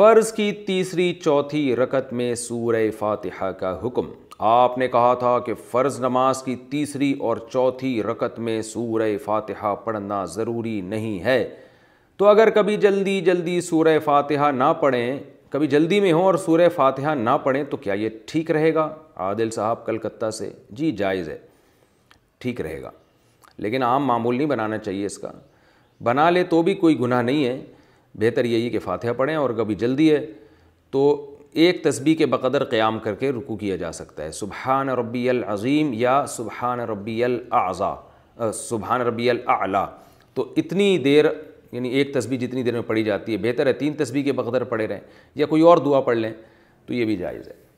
फ़र्ज़ की तीसरी चौथी रकत में सूर फातिहा का हुक्म आपने कहा था कि फ़र्ज़ नमाज की तीसरी और चौथी रकत में सूर फातिहा पढ़ना ज़रूरी नहीं है तो अगर कभी जल्दी जल्दी सूर फातिहा ना पढ़ें कभी जल्दी में हों और सूर फातिहा ना पढ़ें तो क्या ये ठीक रहेगा आदिल साहब कलकत्ता से जी जायज़ है ठीक रहेगा लेकिन आम मामूल नहीं बनाना चाहिए इसका बना ले तो भी कोई गुनाह नहीं है बेहतर यही है कि फातहा पढ़ें और कभी जल्दी है तो एक तस्बी के बकदर क़्याम करके रुकू किया जा सकता है सुबहान रबी अज़ीम या सुबहान रबी अज़ा सुबहान रबी आला तो इतनी देर यानी एक तस्बी जितनी देर में पढ़ी जाती है बेहतर है तीन तस्बी के बकदर पढ़े रहें या कोई और दुआ पढ़ लें तो ये भी जायज़ है